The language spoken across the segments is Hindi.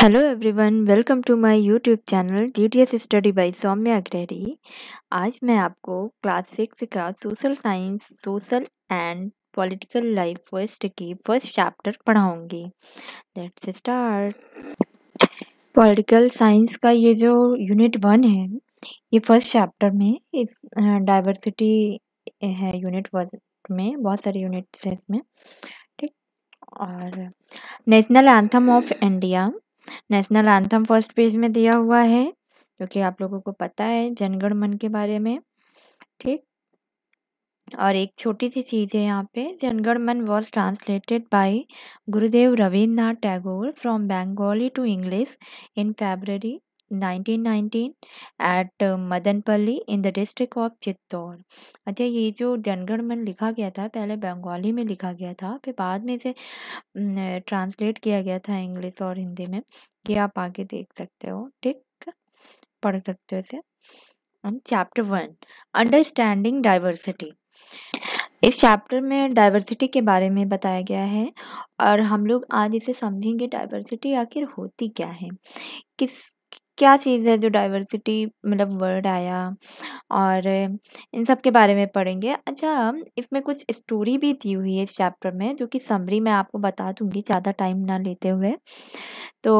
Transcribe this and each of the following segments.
Hello everyone welcome to my YouTube channel DTS study by Soumya Agrahari आज मैं आपको क्लास सिक्स का social science social and political life first की फर्स्ट चैप्टर पढ़ाऊंगी लेट्स स्टार्ट पॉलिटिकल साइंस का ये जो यूनिट वन है ये फर्स्ट चैप्टर में इस डाइवर्सिटी है यूनिट वन में बहुत सारे यूनिट्स हैं इसमें ठीक और national anthem of India national anthem first page में दिया हुआ है जो कि आप लोगों को पता है जनगण मन के बारे में ठीक और एक छोटी सी चीज है यहाँ पे जनगण मन was translated by Gurudev Rabindranath Tagore from Bengali to English in February 1919 at uh, Madanapalle in the district of Chittoor अच्छा ये जो जनगण मन लिखा गया था पहले बंगाली में लिखा गया था फिर बाद में इसे ट्रांसलेट किया गया था इंग्लिश और हिंदी में ये आप आगे देख सकते हो ठीक पढ़ सकते हो इसे चैप्टर वन अंडरस्टैंडिंग डाइवर्सिटी इस चैप्टर में डाइवर्सिटी के बारे में बताया गया है और हम लोग आज इसे समझेंगे डाइवर्सिटी आखिर होती क्या है किस क्या चीज़ है जो डाइवर्सिटी मतलब वर्ड आया और इन सब के बारे में पढ़ेंगे अच्छा इसमें कुछ स्टोरी भी दी हुई है इस चैप्टर में जो कि समरी मैं आपको बता दूंगी ज़्यादा टाइम ना लेते हुए तो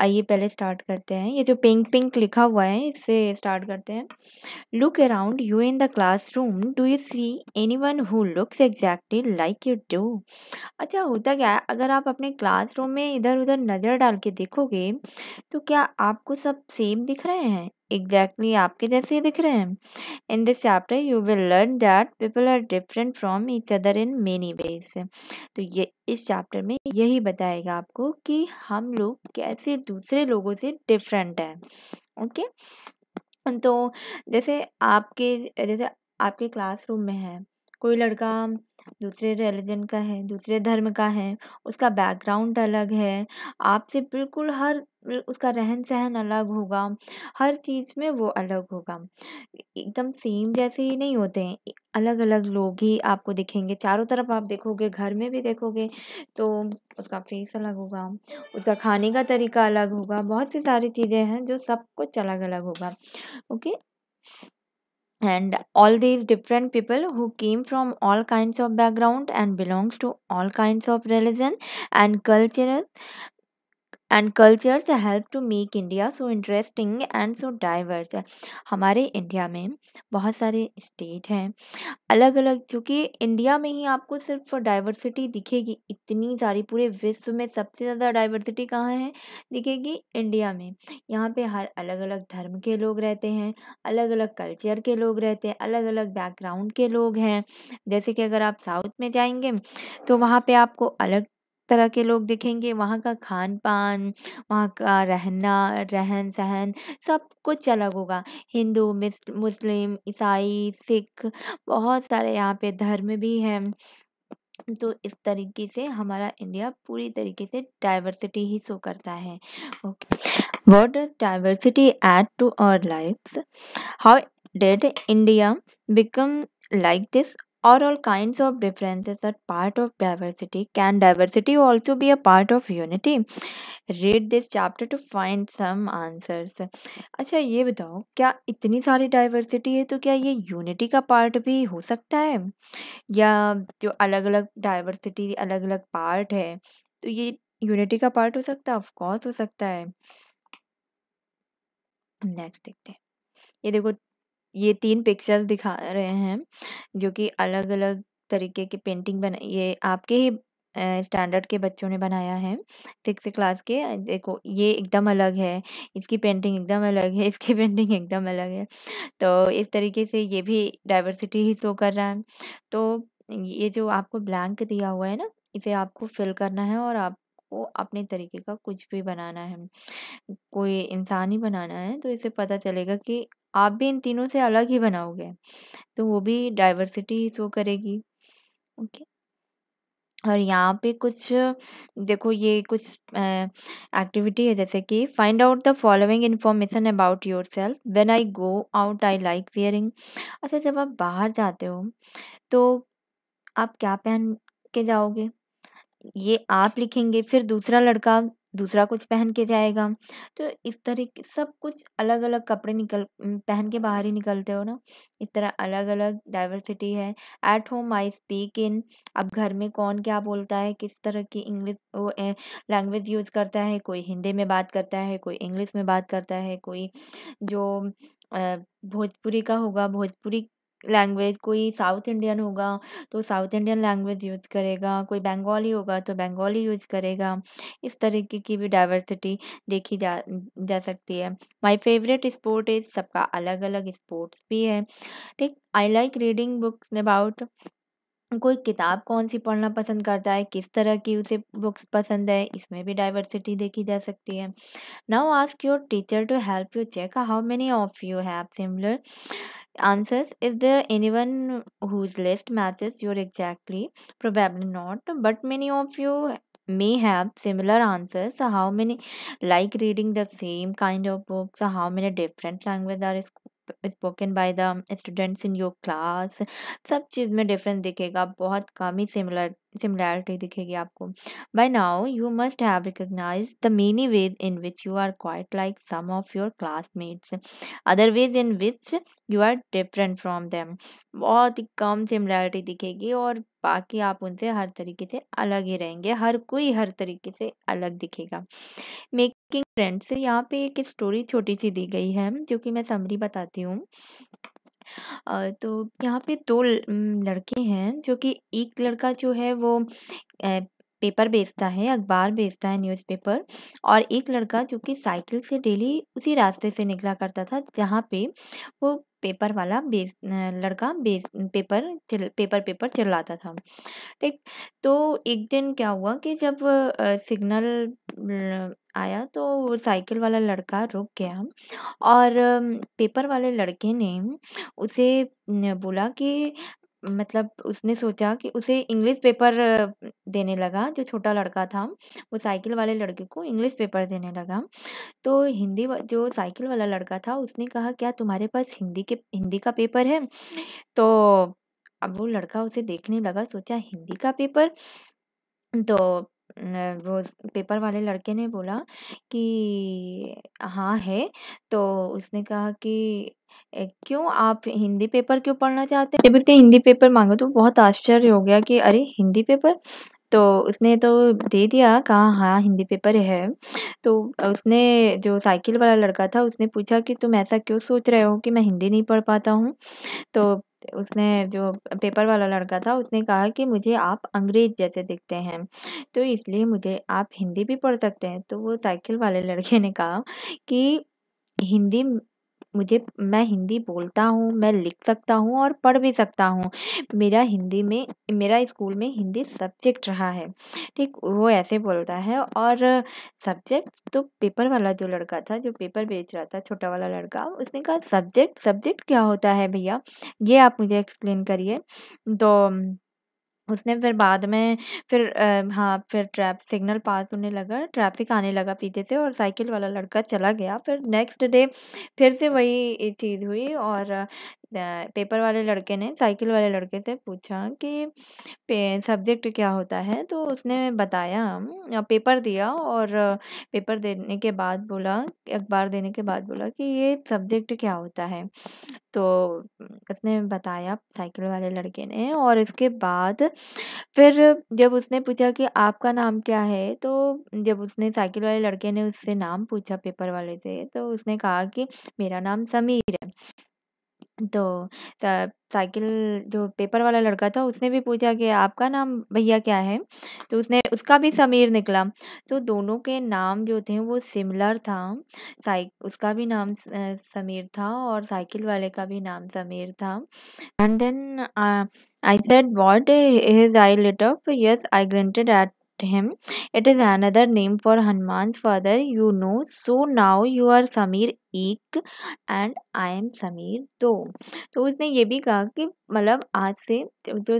आइए पहले स्टार्ट करते हैं ये जो पिंक पिंक लिखा हुआ है इससे स्टार्ट करते हैं look around you in the classroom do you see any one who looks exactly like you do अच्छा होता क्या है अगर आप अपने रूम में इधर उधर नज़र डाल के देखोगे तो क्या आपको सब सेम दिख रहे हैं exactly आपके जैसे ही दिख रहे हैं in this chapter you will learn that people are different from each other in many ways तो ये इस चैप्टर में यही बताएगा आपको कि हम लोग कैसे दूसरे लोगों से डिफरेंट हैं ओके तो जैसे आपके जैसे आपके क्लासरूम में है कोई लड़का दूसरे रिलीजन का है दूसरे धर्म का है उसका बैकग्राउंड अलग है आपसे बिल्कुल हर उसका रहन सहन अलग होगा हर चीज़ में वो अलग होगा एकदम सेम जैसे ही नहीं होते हैं अलग अलग लोग ही आपको दिखेंगे चारों तरफ आप देखोगे घर में भी देखोगे तो उसका फेस अलग होगा उसका खाने का तरीका अलग होगा बहुत सी सारी चीज़ें हैं जो सब कुछ अलग अलग होगा okay and all these different people who came from all kinds of background and belongs to all kinds of religion and cultures and cultures help to make India so interesting and so diverse हमारे इंडिया में बहुत सारे स्टेट हैं अलग अलग क्योंकि इंडिया में ही आपको सिर्फ डाइवर्सिटी दिखेगी इतनी सारी पूरे विश्व में सबसे ज़्यादा डाइवर्सिटी कहाँ है दिखेगी इंडिया में यहाँ पे हर अलग अलग धर्म के लोग रहते हैं अलग अलग कल्चर के लोग रहते हैं अलग अलग बैकग्राउंड के लोग हैं जैसे कि अगर आप साउथ में जाएंगे तो वहाँ पर आपको अलग तरह के लोग दिखेंगे वहाँ का खान-पान वहाँ का रहना रहन-सहन सब कुछ अलग होगा। हिंदू मुस्लिम, ईसाई, सिख बहुत सारे यहाँ पे धर्म भी हैं। तो इस तरीके से हमारा इंडिया पूरी तरीके से डाइवर्सिटी ही शो करता है। Okay what does diversity add to our life how did India become like this or all kinds of differences are part of diversity? Can diversity also be a part of unity? read this chapter to find some answers acha ye batao kya itni sari diversity hai to kya ye unity ka part bhi ho sakta hai ya jo alag alag diversity alag alag part hai to ye unity ka part ho sakta of course ho sakta hai next dekhte hain ये देखो ये तीन पिक्चर दिखा रहे हैं जो कि अलग-अलग तरीके की पेंटिंग बना ये आपके ही स्टैंडर्ड के बच्चों ने बनाया है सिक्स क्लास के देखो ये एकदम अलग है इसकी पेंटिंग एकदम अलग है इसकी पेंटिंग एकदम अलग है तो इस तरीके से ये भी डाइवर्सिटी ही शो कर रहा है तो ये जो आपको ब्लैंक दिया हुआ है ना इसे आपको फिल करना है और आपको अपने तरीके का कुछ भी बनाना है कोई इंसान ही बनाना है तो इसे पता चलेगा कि आप भी इन तीनों से अलग ही बनाओगे तो वो भी डाइवर्सिटी शो करेगी ओके और यहाँ पे कुछ देखो ये कुछ एक्टिविटी है जैसे कि find out the following information about yourself when I go out I like wearing अच्छा जब आप बाहर जाते हो तो आप क्या पहन के जाओगे ये आप लिखेंगे फिर दूसरा लड़का दूसरा कुछ पहन के जाएगा तो इस तरीके सब कुछ अलग अलग कपड़े निकल पहन के बाहर ही निकलते हो ना इस तरह अलग अलग डाइवर्सिटी है at home I speak in अब घर में कौन क्या बोलता है किस तरह की इंग्लिश लैंग्वेज यूज़ करता है कोई हिंदी में बात करता है कोई इंग्लिश में बात करता है कोई जो भोजपुरी का होगा भोजपुरी लैंग्वेज कोई साउथ इंडियन होगा तो साउथ इंडियन लैंग्वेज यूज़ करेगा कोई बंगाली होगा तो बंगाली यूज़ करेगा इस तरीके की भी डाइवर्सिटी देखी जा जा सकती है माय फेवरेट स्पोर्ट इज सबका अलग अलग स्पोर्ट्स भी है ठीक I like reading books about कोई किताब कौन सी पढ़ना पसंद करता है किस तरह की उसे बुक्स पसंद है इसमें भी डाइवर्सिटी देखी जा सकती है now ask your teacher to help you check how many of you have similar answers is there anyone whose list matches your exactly probably not but many of you may have similar answers so how many like reading the same kind of books so how many different languages are spoken by the students in your class सब चीज़ में difference दिखेगा बहुत कम ही सिमिलैरिटी दिखेगी आपको by now you must have recognise the many ways in which you are quite like some of your classmates other ways in which you are different from them बहुत ही कम सिमिलैरिटी दिखेगी और बाकी आप उनसे हर तरीके से अलग ही रहेंगे हर कोई हर तरीके से अलग दिखेगा मेकिंग फ्रेंड्स यहाँ पे एक स्टोरी छोटी सी दी गई है जो कि मैं समरी बताती हूँ तो यहाँ पे दो लड़के हैं जो कि एक लड़का जो है वो पेपर बेचता है, अखबार बेचता है न्यूज़पेपर और एक लड़का जो कि साइकिल से डेली उसी रास्ते से निकला करता था जहाँ पे वो पेपर वाला बेस लड़का बेस पेपर चिल पेपर पेपर चिल्लाता था ठीक तो एक दिन क्या हुआ कि जब सिग्नल आया तो साइकिल वाला लड़का रुक गया और पेपर वाले लड़के ने उसे बोला कि मतलब उसने सोचा कि उसे इंग्लिश पेपर देने लगा जो छोटा लड़का था वो साइकिल वाले लड़के को इंग्लिश पेपर देने लगा तो हिंदी जो साइकिल वाला लड़का था उसने कहा क्या तुम्हारे पास हिंदी के हिंदी का पेपर है तो अब वो लड़का उसे देखने लगा सोचा हिंदी का पेपर तो वो पेपर वाले लड़के ने बोला कि हाँ है तो उसने कहा कि क्यों आप हिंदी पेपर क्यों पढ़ना चाहते हैं जब उसने हिंदी पेपर मांगा तो बहुत आश्चर्य हो गया कि अरे हिंदी पेपर तो उसने तो दे दिया कहा हाँ हिंदी पेपर है तो उसने जो साइकिल वाला लड़का था उसने पूछा कि तुम ऐसा क्यों सोच रहे हो कि मैं हिंदी नहीं पढ़ पाता हूँ तो उसने जो पेपर वाला लड़का था उसने कहा कि मुझे आप अंग्रेज जैसे दिखते हैं तो इसलिए मुझे आप हिंदी भी पढ़ सकते हैं तो वो साइकिल वाले लड़के ने कहा कि हिंदी मुझे मैं हिंदी बोलता हूँ मैं लिख सकता हूँ और पढ़ भी सकता हूँ मेरा हिंदी में मेरा स्कूल में हिंदी सब्जेक्ट रहा है ठीक वो ऐसे बोलता है और सब्जेक्ट तो पेपर वाला जो लड़का था जो पेपर बेच रहा था छोटा वाला लड़का उसने कहा सब्जेक्ट सब्जेक्ट क्या होता है भैया ये आप मुझे एक्सप्लेन करिए तो उसने फिर बाद में फिर आ, हाँ, फिर ट्रैफ सिग्नल पास होने लगा, ट्रैफ़िक आने लगा पीछे से और साइकिल वाला लड़का चला गया। फिर नेक्स्ट डे फिर से वही चीज़ हुई और पेपर वाले लड़के ने साइकिल वाले लड़के से पूछा कि सब्जेक्ट क्या होता है? तो उसने बताया पेपर दिया और पेपर देने के बाद बोला अखबार देने के बाद बोला कि ये सब्जेक्ट क्या होता है? तो उसने बताया साइकिल वाले लड़के ने और इसके बाद फिर जब उसने पूछा कि आपका नाम क्या है? तो जब उसने साइकिल वाले लड़के ने उससे नाम पूछा पेपर वाले से, तो उसने कहा कि मेरा नाम समीर है। तो साइकिल जो पेपर वाला लड़का था उसने भी पूछा कि आपका नाम भैया क्या है? तो उसने उसका भी समीर निकला। तो दोनों के नाम जो थे वो सिमिलर था। साइक उसका भी नाम समीर था और साइकिल वाले का भी नाम समीर था। And then I said, "what? Is I lit up?" "Yes," I grunted at him. It is another name for Hanuman's father, you know. So now you are Samir ek and i am samir do तो usne ye bhi kaha ki matlab aaj se jo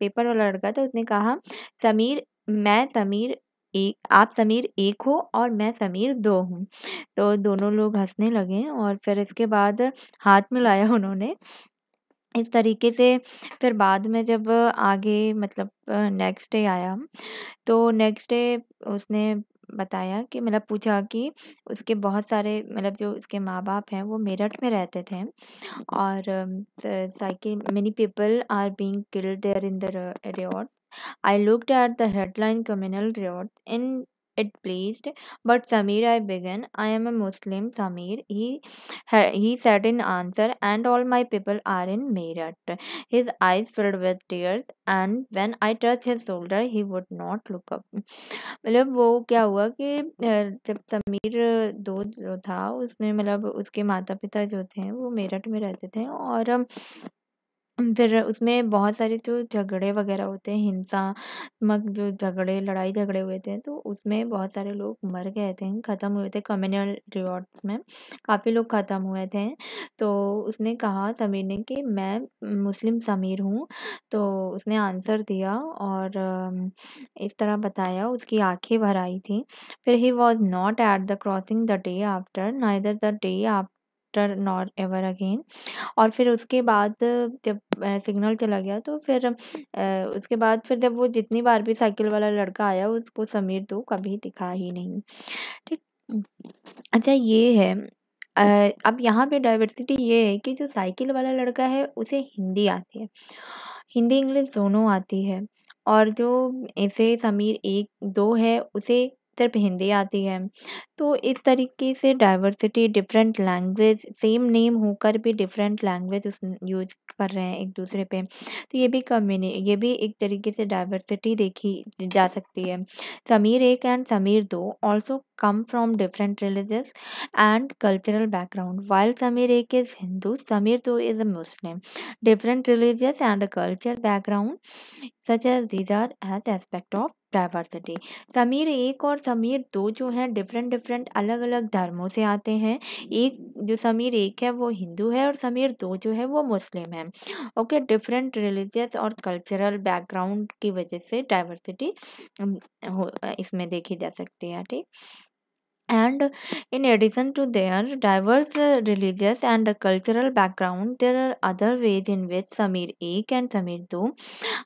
paper wala ladka tha usne kaha samir main samir एक आप समीर एक हो और मैं समीर दो हूँ तो दोनों लोग हंसने लगे और फिर इसके बाद हाथ मिलाया उन्होंने इस तरीके से फिर बाद में जब आगे मतलब नेक्स्ट डे आया तो नेक्स्ट डे उसने बताया कि मतलब पूछा कि उसके बहुत सारे मतलब जो उसके माँ बाप हैं वो मेरठ में रहते थे और cycle many people are being killed there in the reward I looked at the headline communal reward in it pleased. But Samir, I began, I am a Muslim, Samir. He, he said in answer, and all my people are in Meerut. His eyes filled with tears, and when I touched his shoulder, he would not look up. matlab wo kya hua ki jab samir do जो था उसने मतलब उसके माता पिता जो थे वो मेरठ में रहते थे और फिर उसमें बहुत सारे जो झगड़े वगैरह होते हैं हिंसात्मक जो झगड़े लड़ाई झगड़े हुए थे तो उसमें बहुत सारे लोग मर गए थे ख़त्म हुए थे कम्युनल रिवॉर्ड्स में काफ़ी लोग ख़त्म हुए थे तो उसने कहा समीर ने कि मैं मुस्लिम समीर हूँ तो उसने आंसर दिया और इस तरह बताया उसकी आंखें भर आई थी फिर he was not at the crossing the day after neither the day after after nor ever again और फिर उसके बाद जब सिग्नल चला गया तो फिर उसके बाद फिर जब वो जितनी बार भी साइकिल वाला लड़का आया उसको समीर तो कभी दिखा ही नहीं ठीक अच्छा ये है अब यहाँ पे डाइवर्सिटी ये है कि जो साइकिल वाला लड़का है उसे हिंदी आती है हिंदी इंग्लिश दोनों आती है और जो ऐसे समीर एक दो है उसे सिर्फ हिंदी आती है तो इस तरीके से diversity different language same name होकर भी डिफरेंट लैंग्वेज यूज कर रहे हैं एक दूसरे पे तो ये भी कम्युनि ये भी एक तरीके से डाइवर्सिटी देखी जा सकती है समीर एक एंड समीर दो also come from different religious and cultural background while Sameer एक इज हिंदू समीर दो is a Muslim different religious and culture background such as these are as aspect of diversity Sameer एक और समीर दो जो हैं डिफरेंट डिफरेंट अलग अलग धर्मों से आते हैं एक जो समीर एक है वो हिंदू है और समीर दो जो है वो मुस्लिम है ओके डिफरेंट रिलीजियस और कल्चरल बैकग्राउंड की वजह से डाइवर्सिटी इसमें देखी जा सकती है ठीक And in addition to their diverse religious and cultural background, there are other ways in which Samir Ek and Samir Do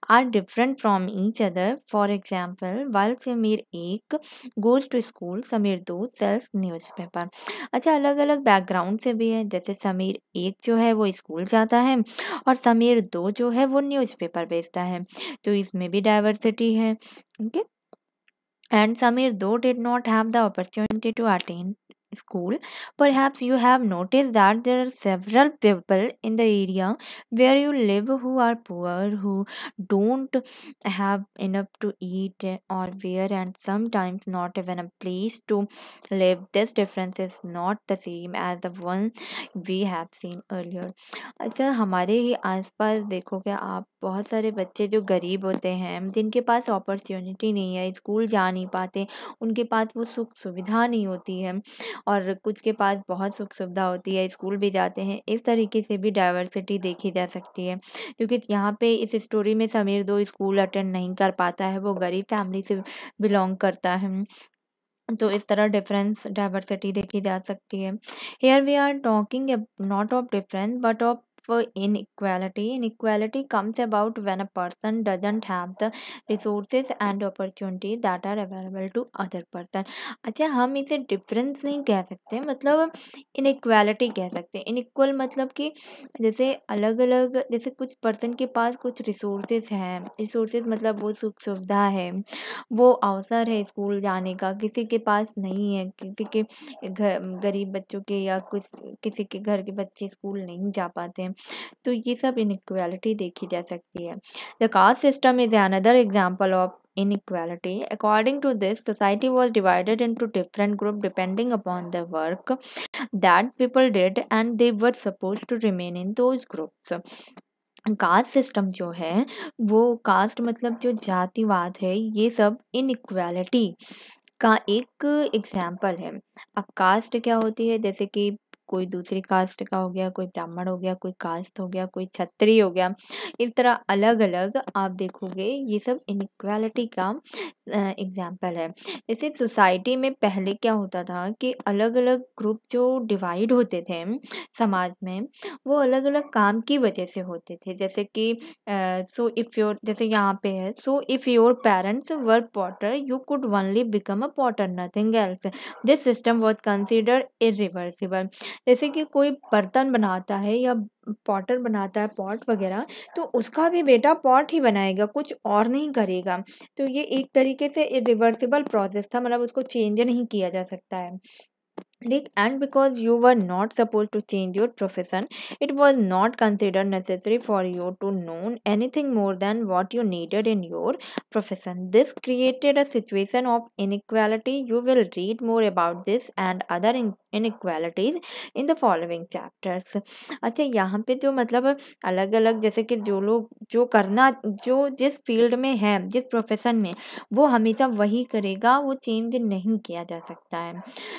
are different from each other. For example, while Samir Ek goes to school, Samir Do sells newspaper. acha alag alag background se bhi hai jaise samir एक jo hai wo school jata hai aur samir दो jo hai wo newspaper bechta hai to isme bhi diversity hai okay and Samir, though did not have the opportunity to attend, school perhaps you have noticed that there are several people in the area where you live who are poor who don't have enough to eat or wear and sometimes not even a place to live this difference is not the same as the one we have seen earlier acha hamare hi aas paas dekho देखोगे aap bahut sare bacche jo gareeb hote hain jinke paas opportunity nahi hai school ja nahi pate unke paas wo sukh suvidha nahi hoti hai और कुछ के पास बहुत सुख सुविधा होती है स्कूल भी जाते हैं इस तरीके से भी डाइवर्सिटी देखी जा सकती है क्योंकि यहाँ पे इस स्टोरी में समीर दो स्कूल अटेंड नहीं कर पाता है वो गरीब फैमिली से बिलोंग करता है तो इस तरह डिफरेंस डाइवर्सिटी देखी जा सकती है here we are talking not of difference but of for inequality. Inequality comes about when a person doesn't have the resources and opportunity that are available to other person. अच्छा हम इसे difference नहीं कह सकते मतलब inequality कह सकते हैं इनइक्वल मतलब कि जैसे अलग अलग जैसे कुछ पर्सन के पास कुछ रिसोर्सेज हैं रिसोर्सेज मतलब वो सुख सुविधा है वो अवसर है स्कूल जाने का किसी के पास नहीं है किसी के घर गरीब बच्चों के या कुछ किसी के घर के बच्चे स्कूल नहीं जा पाते हैं तो ये सब इनक्वालिटी देखी जा सकती है the caste system is another example of inequality. According to this, society was divided into different groups depending upon the work that people did and they were supposed to remain in those groups. Caste system जो है वो कास्ट मतलब जो जातिवाद है ये सब इनक्वालिटी का एक एग्जाम्पल है अब कास्ट क्या होती है जैसे कि कोई दूसरी कास्ट का हो गया कोई ब्राह्मण हो गया कोई कास्ट हो गया कोई छत्री हो गया इस तरह अलग अलग आप देखोगे ये सब इनक्वालिटी का एग्जाम्पल है इसे सोसाइटी में पहले क्या होता था कि अलग अलग ग्रुप जो डिवाइड होते थे समाज में वो अलग अलग काम की वजह से होते थे जैसे कि सो इफ़ योर जैसे यहाँ पे है so if your parents were potter you could only become a potter nothing else this system was consider इ जैसे कि कोई बर्तन बनाता है या पॉटर बनाता है पॉट वगैरह तो उसका भी बेटा पॉट ही बनाएगा कुछ और नहीं करेगा तो ये एक तरीके से रिवर्सिबल प्रोसेस था मतलब उसको चेंज नहीं किया जा सकता है did and because you were not supposed to change your profession it was not considered necessary for you to know anything more than what you needed in your profession this created a situation of inequality you will read more about this and other inequalities in the following chapters अच्छा यहाँ पे जो मतलब अलग अलग जैसे कि जो लोग जो करना जो जिस फील्ड में है जिस प्रोफेशन में वो हमेशा वही करेगा वो चेंज नहीं किया जा सकता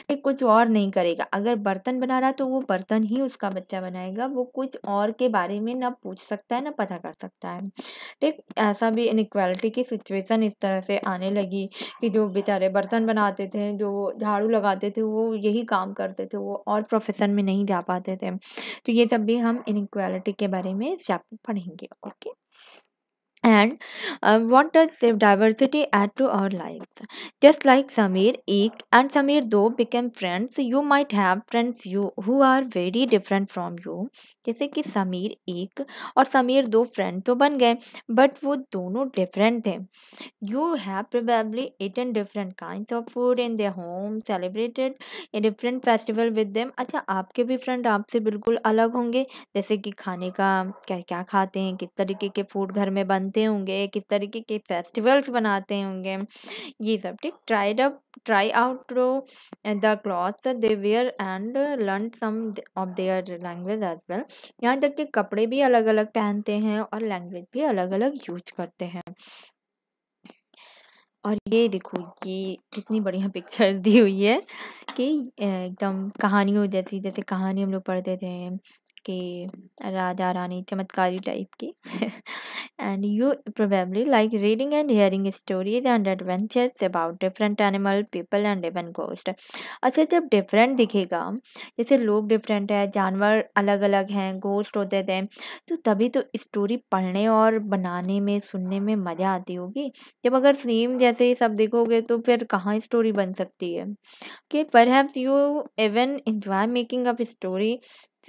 है कुछ और नहीं करेगा अगर बर्तन बना रहा तो वो बर्तन ही उसका बच्चा बनाएगा वो कुछ और के बारे में ना पूछ सकता है ना पता कर सकता है ठीक ऐसा भी इनक्वालिटी की सिचुएशन इस तरह से आने लगी कि जो बेचारे बर्तन बनाते थे जो झाड़ू लगाते थे वो यही काम करते थे वो और प्रोफेशन में नहीं जा पाते थे तो ये सब भी हम इनक्वालिटी के बारे में चैप्टर पढ़ेंगे okay And uh, what does the diversity add to our lives? Just like Samir Ek and Samir Do became friends, so you might have friends you who are very different from you. jaise ki samir ek aur samir do friend to ban gaye but wo dono different the you have probably eaten different kinds of food in their home celebrated a different festival with them अच्छा आपके भी फ्रेंड आपसे bilkul alag honge jaise ki khane ka kya kya khate hain kis tarike ke food ghar mein ban बनते होंगे किस तरीके के फेस्टिवल्स बनाते होंगे ये सब ठीक try up try out the cloth they wear and learn some of their language as well यहाँ तक कि कपड़े भी अलग अलग पहनते हैं और लैंग्वेज भी अलग अलग यूज करते हैं और ये देखो ये कितनी बढ़िया पिक्चर दी हुई है कि एकदम कहानियों जैसी जैसे कहानी हम लोग पढ़ते थे के राजा रानी चमत्कारी टाइप की and you probably like reading and hearing stories and adventures about different animal people and even ghost अच्छा जब डिफरेंट दिखेगा जैसे लोग डिफरेंट है जानवर अलग अलग हैं गोस्ट होते थे तो तभी तो स्टोरी पढ़ने और बनाने में सुनने में मज़ा आती होगी जब अगर सेम जैसे ही सब देखोगे तो फिर कहाँ स्टोरी बन सकती है कि पर you even enjoy making up story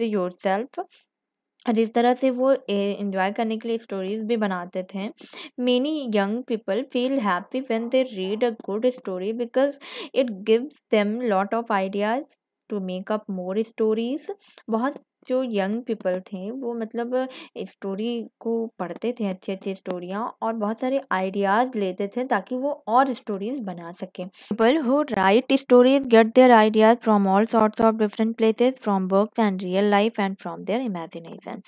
yourself और इस तरह से वो इंजॉय करने के लिए स्टोरीज भी बनाते थे many young people feel happy when they read a good story because it gives them lot of ideas to make up more stories बहुत जो यंग पीपल थे वो मतलब स्टोरी को पढ़ते थे अच्छी अच्छी स्टोरियाँ और बहुत सारे आइडियाज़ लेते थे ताकि वो और स्टोरीज बना सकें people who write stories get their ideas from all sorts of different places from books and real life and from their imagination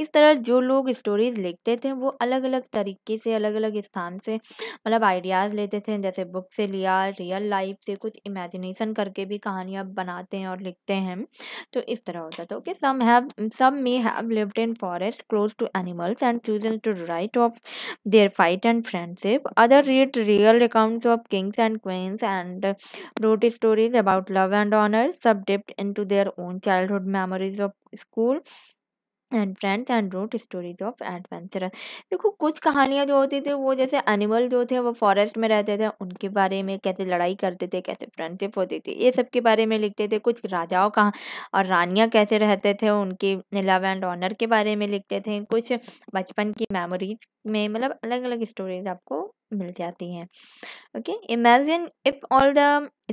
इस तरह जो लोग स्टोरीज लिखते थे वो अलग अलग तरीके से अलग अलग स्थान से मतलब आइडियाज़ लेते थे जैसे बुक से लिया रियल लाइफ से कुछ इमेजिनेशन करके भी कहानियाँ बनाते हैं और लिखते हैं तो इस तरह होता था okay some Some have some may have lived in forests close to animals and chosen to write of their fight and friendship. Others read real accounts of kings and queens and wrote stories about love and honor, subdipped into their own childhood memories of school and friends and root stories of adventurous देखो कुछ कहानियां जो होती थी वो जैसे एनिमल जो थे वो फॉरेस्ट में रहते थे उनके बारे में कैसे लड़ाई करते थे कैसे फ्रेंडशिप होती थी ये सब के बारे में लिखते थे कुछ राजाओं का और रानियां कैसे रहते थे उनके लव एंड ऑनर के बारे में लिखते थे कुछ बचपन की मेमोरीज में मतलब अलग अलग स्टोरीज आपको मिल जाती हैं okay imagine if all the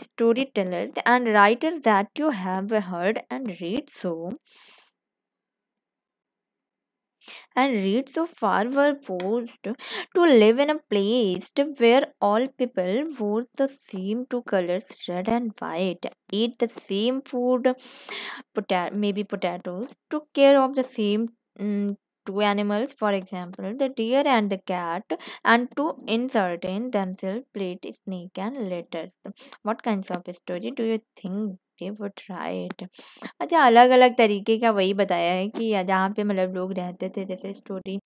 story teller and writer that you have heard and read so and read so far were forced to live in a place where all people wore the same two colors, red and white, ate the same food, pota- maybe potatoes, took care of the same mm, two animals, for example, the deer and the cat, and to entertain themselves, played snake and letters. What kinds of story do you think सकती राइट अच्छा अलग अलग तरीके का वही बताया है कि जहाँ पे मतलब लोग रहते थे जैसे स्टोरी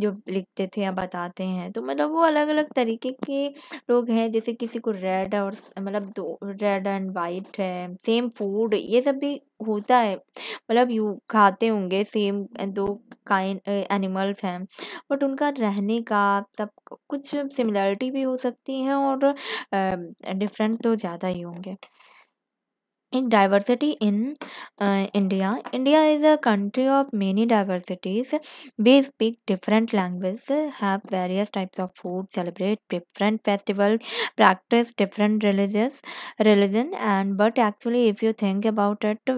जो लिखते थे या बताते हैं तो मतलब वो अलग अलग तरीके के लोग हैं जैसे किसी को रेड और मतलब दो रेड एंड वाइट है सेम फूड ये सब भी होता है मतलब यू खाते होंगे सेम दो काइंड एनिमल्स हैं बट उनका रहने का सब कुछ सिमिलरिटी भी हो सकती है और डिफरेंट तो ज़्यादा ही होंगे एक diversity in India India is a country of many diversities we speak different language have various types of food celebrate different festival practice different religious religion and but actually if you think about it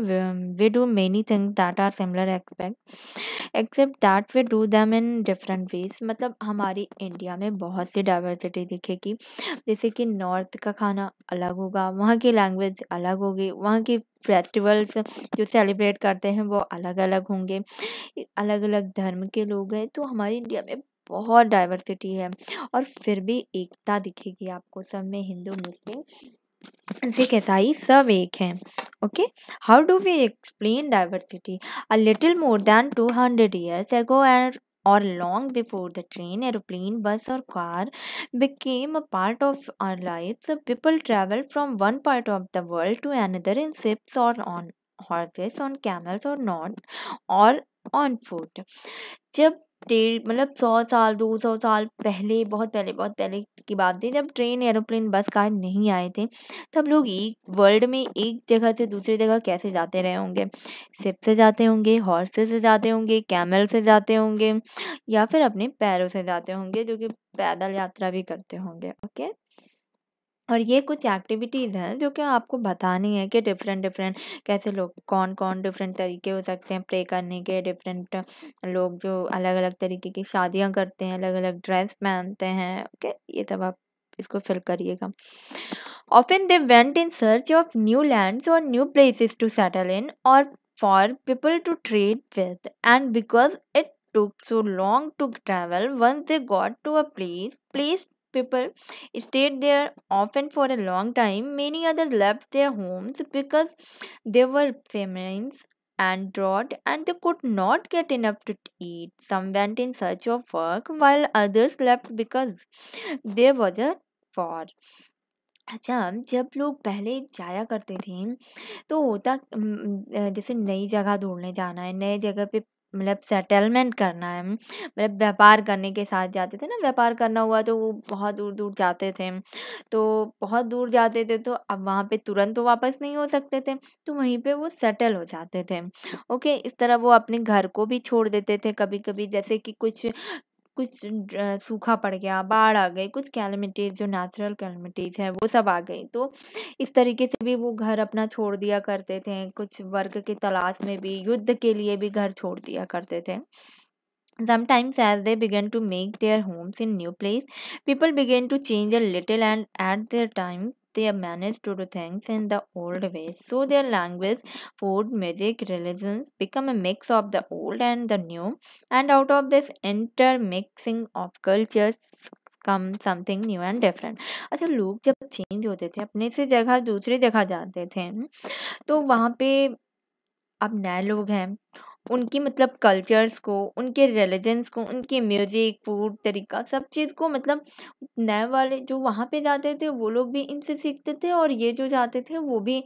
we do many things that are similar expect except that we do them in different ways मतलब हमारी इंडिया में बहुत सी डाइवर्सिटी दिखेगी जैसे कि नॉर्थ का खाना अलग होगा वहाँ की लैंग्वेज अलग होगी वहाँ की फेस्टिवल्स जो सेलिब्रेट करते हैं वो अलग अलग होंगे अलग अलग धर्म के लोग हैं तो हमारे इंडिया में बहुत डाइवर्सिटी है और फिर भी एकता दिखेगी आपको सब में हिंदू मुस्लिम सिख ईसाई सब एक हैं okay how do we explain diversity a little more than 200 years ago and or long before the train, aeroplane, bus, or car became a part of our lives, people traveled from one part of the world to another in ships or on horses, on camels or not, or on foot. जब डेढ़ मतलब सौ साल दो सौ साल पहले बहुत पहले बहुत पहले की बात थी जब ट्रेन एरोप्लेन बस कार नहीं आए थे तब लोग एक वर्ल्ड में एक जगह से दूसरी जगह कैसे जाते रहे होंगे सिप से जाते होंगे हॉर्सेस से जाते होंगे कैमल से जाते होंगे या फिर अपने पैरों से जाते होंगे जो कि पैदल यात्रा भी करते होंगे ओके और ये कुछ एक्टिविटीज़ हैं जो कि आपको बतानी है कि डिफरेंट डिफरेंट कैसे लोग कौन कौन डिफरेंट तरीके हो सकते हैं प्रे करने के डिफरेंट लोग जो अलग अलग तरीके की शादियां करते हैं अलग अलग ड्रेस पहनते हैं ओके ये सब आप इसको फिल करिएगा often they went in search of new lands और new places to settle in और for people to trade with and because it took so long to travel once they got to a place place newspaper stayed there often for a long time. Many others left their homes because there were famines and drought and they could not get enough to eat. Some went in search of work while others left because there was a war. अच्छा जब लोग पहले जाया करते थे तो होता जैसे नई जगह ढूंढने जाना है नए जगह पे मतलब सेटलमेंट करना है मतलब व्यापार करने के साथ जाते थे ना व्यापार करना हुआ तो वो बहुत दूर दूर जाते थे तो बहुत दूर जाते थे तो अब वहाँ पे तुरंत तो वापस नहीं हो सकते थे तो वहीं पे वो सेटल हो जाते थे ओके इस तरह वो अपने घर को भी छोड़ देते थे कभी कभी जैसे कि कुछ कुछ सूखा पड़ गया बाढ़ आ गई कुछ कैलमिटीज जो नेचुरल कैलमिटीज है वो सब आ गई तो इस तरीके से भी वो घर अपना छोड़ दिया करते थे कुछ वर्ग के तलाश में भी युद्ध के लिए भी घर छोड़ दिया करते थे Sometimes, as they began to make their homes in new place, people began to change a little, and at their time, They have managed to do things in the old way. So their language, food, music, religions become a mix of the old and the new. And out of this intermixing of cultures come something new and different अच्छा लोग जब चेंज होते थे अपने से जगह दूसरी जगह जाते थे तो वहाँ पे अब नए लोग हैं उनकी मतलब कल्चर्स को उनके रिलीजन्स को उनके म्यूज़िक फूड तरीका सब चीज़ को मतलब नए वाले जो वहाँ पे जाते थे वो लोग भी इनसे सीखते थे और ये जो जाते थे वो भी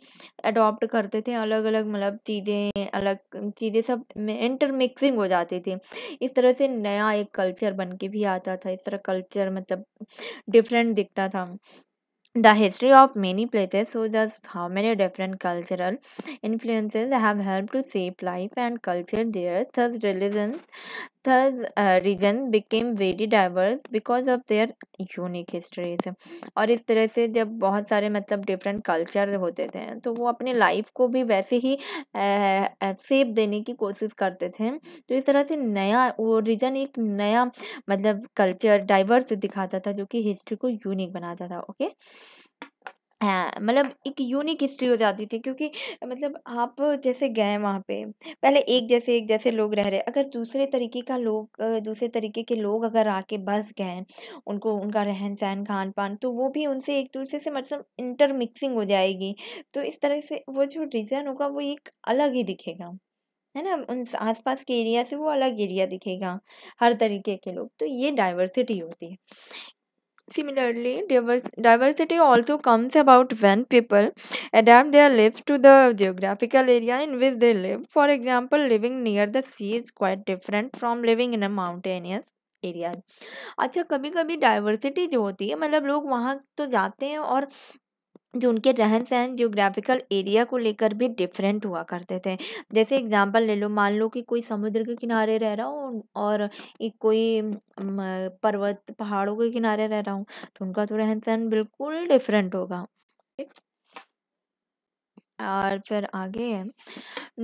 अडॉप्ट करते थे अलग अलग मतलब चीज़ें अलग चीज़ें सब इंटरमिक्सिंग हो जाती थी इस तरह से नया एक कल्चर बन के भी आता था इस तरह कल्चर मतलब डिफरेंट दिखता था the history of many places shows us how many different cultural influences have helped to shape life and culture there. Thus, religion Thus, uh, region became very diverse because of their unique histories. और इस तरह से जब बहुत सारे मतलब different culture होते थे तो वो अपने life को भी वैसे ही सेप देने की कोशिश करते थे तो इस तरह से नया वो रीजन एक नया मतलब कल्चर डाइवर्स दिखाता था जो कि हिस्ट्री को यूनिक बनाता था ओके okay? मतलब एक यूनिक हिस्ट्री हो जाती थी क्योंकि मतलब आप जैसे गए वहाँ पे पहले एक जैसे एक जैसे लोग रह रहे अगर दूसरे तरीके का लोग दूसरे तरीके के लोग अगर आके बस गए उनको उनका रहन सहन खान पान तो वो भी उनसे एक दूसरे से मतलब इंटरमिक्सिंग हो जाएगी तो इस तरह से वो जो रीजन होगा वो एक अलग ही दिखेगा है ना उन आसपास के एरिया से वो अलग एरिया दिखेगा हर तरीके के लोग तो ये डाइवर्सिटी होती है Similarly, diverse, diversity also comes about when people adapt their lives to the geographical area in which they live. For example, living near the sea is quite different from living in a mountainous area अच्छा कभी कभी डाइवर्सिटी जो होती है मतलब लोग वहाँ तो जाते हैं और जो उनके रहन सहन जियोग्राफिकल एरिया को लेकर भी डिफरेंट हुआ करते थे जैसे एग्जांपल ले लो मान लो कि कोई समुद्र के किनारे रह रहा हूँ और एक कोई पर्वत पहाड़ों के किनारे रह रहा हूँ तो उनका तो रहन सहन बिल्कुल डिफरेंट होगा और फिर आगे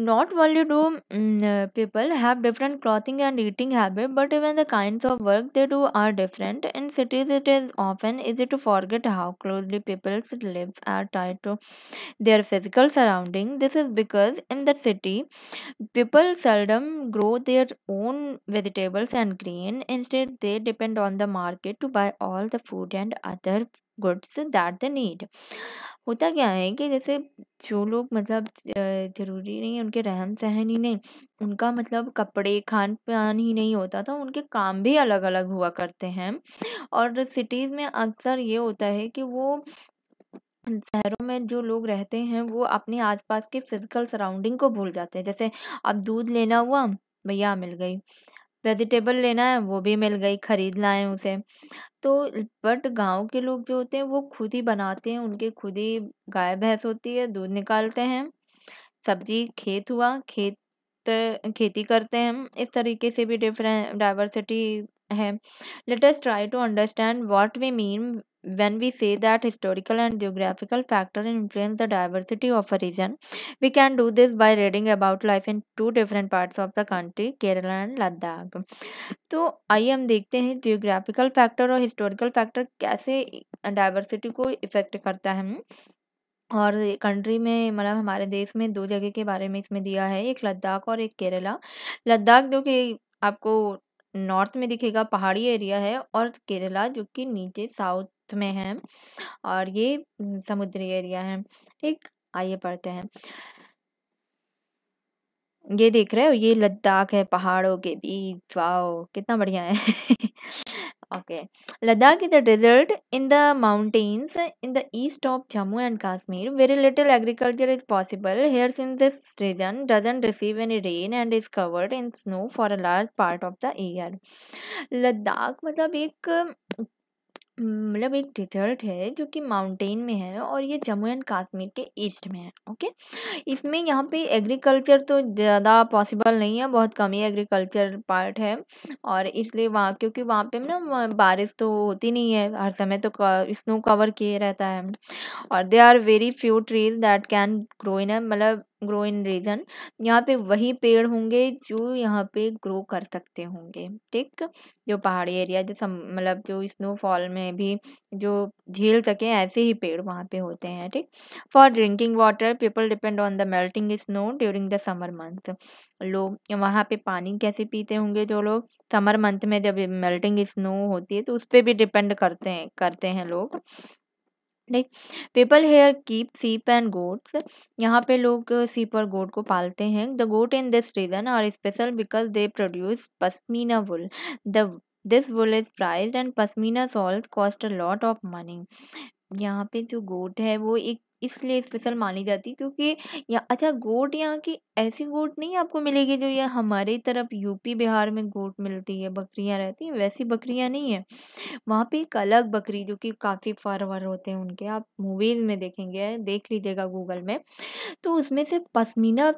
not only do mm, people have different clothing and eating habit but even the kinds of work they do are different in cities it is often easy to forget how closely people's lives are tied to their physical surrounding this is because in the city people seldom grow their own vegetables and grain instead they depend on the market to buy all the food and other goods that the need होता क्या है कि जैसे जो लोग मतलब ज़रूरी नहीं है उनके रहन सहन ही नहीं उनका मतलब कपड़े खान पान ही नहीं होता था तो उनके काम भी अलग अलग हुआ करते हैं और सिटीज़ में अक्सर ये होता है कि वो शहरों में जो लोग रहते हैं वो अपने आसपास के फिजिकल सराउंडिंग को भूल जाते हैं जैसे अब दूध लेना हुआ भैया मिल गई वेजिटेबल लेना है वो भी मिल गई खरीद लाए उसे तो बट गांव के लोग जो होते हैं वो खुद ही बनाते हैं उनके खुद ही गाय भैंस होती है दूध निकालते हैं सब्जी खेत हुआ खेत खेती करते हैं इस तरीके से भी डिफरेंट डाइवर्सिटी है let us try to understand what we mean when we say that historical and geographical factor influence the diversity of a region we can do this by reading about life in two different parts of the country kerala and ladakh तो आइए हम देखते हैं जियोग्राफिकल फैक्टर और हिस्टोरिकल फैक्टर कैसे डाइवर्सिटी को इफेक्ट करता है और कंट्री में मतलब हमारे देश में दो जगह के बारे में इसमें दिया है एक लद्दाख और एक केरला लद्दाख जो कि आपको नॉर्थ में दिखेगा पहाड़ी एरिया है और केरला जो कि नीचे साउथ नॉर्थ में है और ये समुद्री एरिया है ठीक आइए पढ़ते हैं ये देख रहे हो ये लद्दाख है पहाड़ों के बीच वाओ कितना बढ़िया है okay Ladakh is a desert in the mountains in the east of Jammu and Kashmir very little agriculture is possible here in this region doesn't receive any rain and is covered in snow for a large part of the year Ladakh मतलब एक मतलब एक डिजर्ट है जो कि माउंटेन में है और ये जम्मू एंड कश्मीर के ईस्ट में है ओके इसमें यहाँ पे एग्रीकल्चर तो ज़्यादा पॉसिबल नहीं है बहुत कम ही एग्रीकल्चर पार्ट है और इसलिए वहाँ क्योंकि वहाँ पे ना बारिश तो होती नहीं है हर समय तो स्नो कवर किए रहता है और they are very few trees that can grow in मतलब ग्रो इन रीजन यहाँ पे वही पेड़ होंगे जो यहाँ पे ग्रो कर सकते होंगे ठीक जो पहाड़ी एरिया जो मतलब जो स्नोफॉल में भी जो झेल सके ऐसे ही पेड़ वहाँ पे होते हैं ठीक for drinking water people depend on the melting snow during the summer month लोग वहाँ पे पानी कैसे पीते होंगे जो लोग समर मंथ में जब मेल्टिंग स्नो होती है तो उस पर भी डिपेंड करते हैं करते हैं लोग like people here keep sheep and goats यहाँ पे लोग सीप और गोट को पालते हैं the goat in this region are special because they produce pashmina wool the This wool is prized and pashmina shawls cost a lot of money. यहाँ पे जो गोट है वो एक इसलिए स्पेशल मानी जाती है क्योंकि या अच्छा गोट यहाँ की ऐसी गोट नहीं आपको मिलेगी जो ये हमारे तरफ यूपी बिहार में गोट मिलती है बकरियाँ रहती हैं वैसी बकरियाँ नहीं है वहाँ पे एक अलग बकरी जो कि काफ़ी फरवर होते हैं उनके आप मूवीज में देखेंगे देख लीजिएगा गूगल में तो उसमें से पश्मीना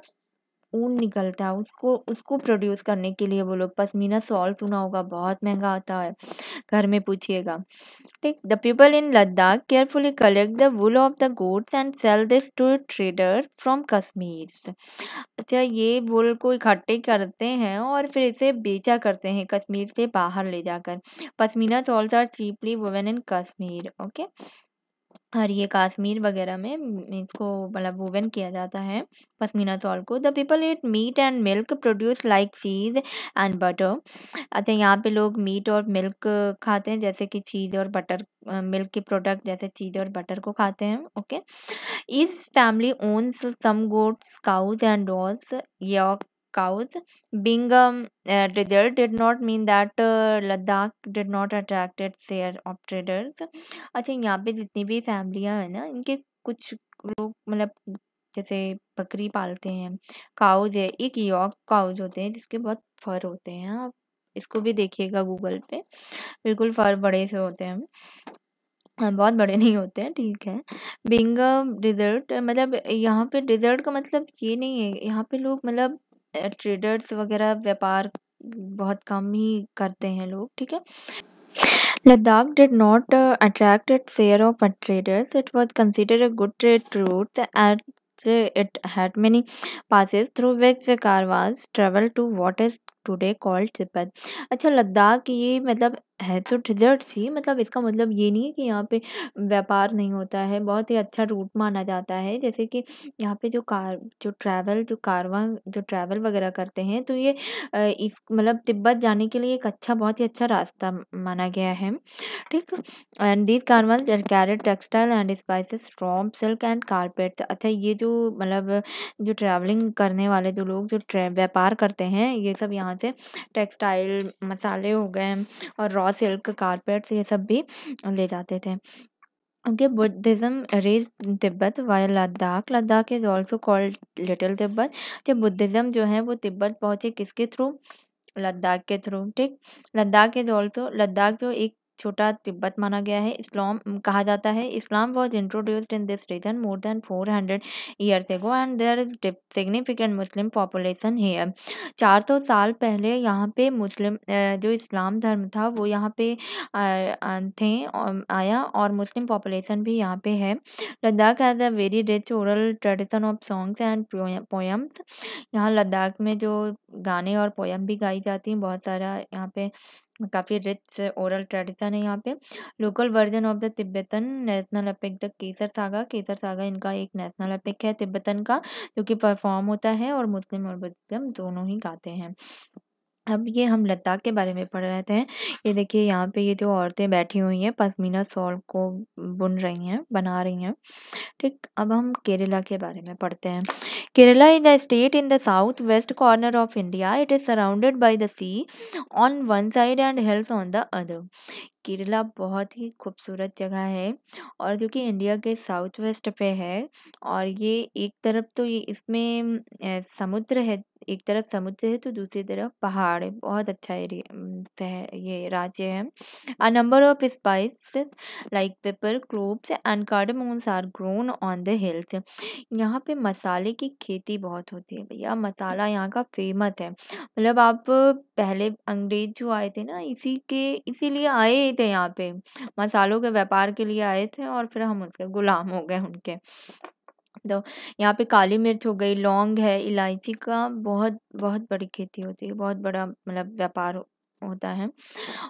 ऊन निकलता है उसको उसको प्रोड्यूस करने के लिए वो लोग पश्मीना सॉल्ट सुना होगा बहुत महंगा आता है घर में पूछिएगा ठीक the people in Ladakh carefully collect the wool of the goats and sell this to trader from Kashmir अच्छा ये वुल को इकट्ठे करते हैं और फिर इसे बेचा करते हैं कश्मीर से बाहर ले जाकर pashmina shawls are cheaply women in Kashmir okay और ये काश्मीर वगैरह में इसको मतलब वोवन किया जाता है पश्मीना शॉल को the people eat meat and milk produce like cheese and butter अच्छा यहाँ पे लोग मीट और मिल्क खाते हैं जैसे कि चीज और बटर मिल्क के प्रोडक्ट जैसे चीज और बटर को खाते हैं okay this family owns some goats cows and dolls yak cows being um, uh, triggered did not mean that uh, Ladakh did not attract its share of traders अच्छा यहाँ पे जितनी भी फैमिलियाँ हैं ना इनके कुछ लोग मतलब जैसे बकरी पालते हैं काउज है एक यॉक काउज होते हैं जिसके बहुत फर होते हैं आप इसको भी देखिएगा गूगल पे बिल्कुल फर बड़े से होते हैं हाँ, बहुत बड़े नहीं होते हैं ठीक है बिंग डिजर्ट um, मतलब यहाँ पे डिजर्ट का मतलब ये नहीं है यहाँ पे लोग मतलब ट्रेडर्स वगैरह व्यापार बहुत कम ही करते हैं लोग ठीक है Ladakh did not attract it fair of traders it was consider good trade route at it had many passes through which caravans travel to what is today called Tibet अच्छा लद्दाख ये मतलब है तो डिज़र्ट सी मतलब इसका मतलब ये नहीं है कि यहाँ पे व्यापार नहीं होता है बहुत ही अच्छा रूट माना जाता है जैसे कि यहाँ पे जो कार जो ट्रैवल जो कारवा जो ट्रैवल वगैरह करते हैं तो ये इस मतलब तिब्बत जाने के लिए एक अच्छा बहुत ही अच्छा रास्ता माना गया है ठीक and these caravans carried textile and spices raw silk and carpet अच्छा ये जो मतलब जो ट्रैवलिंग करने वाले जो लोग जो व्यापार करते हैं ये सब यहाँ यहाँ से टेक्सटाइल मसाले हो गए और रॉ सिल्क कारपेट्स ये सब भी ले जाते थे Okay, Buddhism reached Tibet while Ladakh Ladakh is also called little Tibet जब बुद्धिज़्म जो है वो तिब्बत पहुँचे किसके थ्रू लद्दाख के थ्रू ठीक लद्दाख इज ऑल्सो लद्दाख जो एक छोटा तिब्बत माना गया है इस्लाम कहा जाता है Islam was introduced in this region more than four hundred ago and there is significant Muslim population है चार सौ साल पहले यहाँ पे मुस्लिम जो इस्लाम धर्म था वो यहाँ पे थे आया और मुस्लिम पॉपुलेशन भी यहाँ पे है Ladakh has a very rich oral tradition of songs and poems यहाँ लद्दाख में जो गाने और पोएम भी गाई जाती हैं बहुत सारा यहाँ पे काफ़ी रिच ओरल ट्रेडिशन है यहाँ पे local version of the Tibetan national epic the Kesar saga Kesar saga इनका एक नेशनल एपिक है तिब्बतन का जो कि परफॉर्म होता है और मुस्लिम और बुद्धिज्म दोनों ही गाते हैं अब ये हम लद्दाख के बारे में पढ़ रहे थे ये देखिए यहाँ पे ये जो औरतें बैठी हुई हैं पसमीना सॉल को बुन रही हैं बना रही हैं ठीक अब हम केरला के बारे में पढ़ते हैं Kerala is the state in the south west corner of India it is surrounded by the sea on one side and hills on the other Kerala बहुत ही खूबसूरत जगह है और जो कि इंडिया के साउथ वेस्ट पे है और ये एक तरफ तो ये इसमें समुद्र है एक तरफ समुद्र है तो दूसरी तरफ पहाड़ है बहुत अच्छा एरिया ये राज्य है a number of spice like pepper crops and cardamoms are grown on the hills यहाँ पे मसाले की खेती बहुत होती है भैया मसाला यहाँ का फेमस है मतलब आप पहले अंग्रेज जो आए थे ना इसी के इसीलिए आए ही थे यहाँ पे मसालों के व्यापार के लिए आए थे और फिर हम उनके गुलाम हो गए उनके तो यहाँ पे काली मिर्च हो गई लौंग है इलायची का बहुत बहुत बड़ी खेती होती है बहुत बड़ा मतलब व्यापार होता है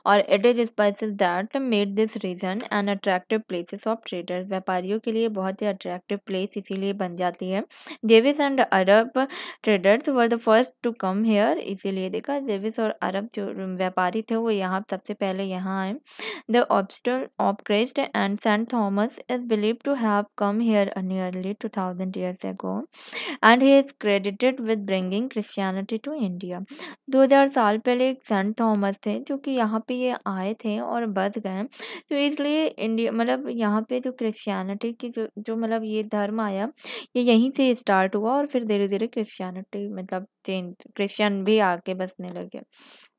और it is spices that made this region an attractive places of traders व्यापारियों के लिए बहुत ही अट्रैक्टिव प्लेस इसीलिए बन जाती है Jewish and Arab traders were the first to come here इसीलिए देखा जेविस और अरब जो व्यापारी थे वो यहाँ सबसे पहले यहाँ आए the apostle of Christ and Saint Thomas is believe to have come here nearly two thousand years ago and he is credited with bringing Christianity to India दो हजार साल पहले सेंट थॉमस मोहम्मद थे जो कि यहाँ पे ये आए थे और बच गए तो इसलिए इंडिया मतलब यहाँ पे जो क्रिश्चियनिटी की जो जो मतलब ये धर्म आया ये यहीं से स्टार्ट हुआ और फिर धीरे धीरे क्रिश्चियनिटी मतलब चेंज क्रिश्चियन भी आके बसने लगे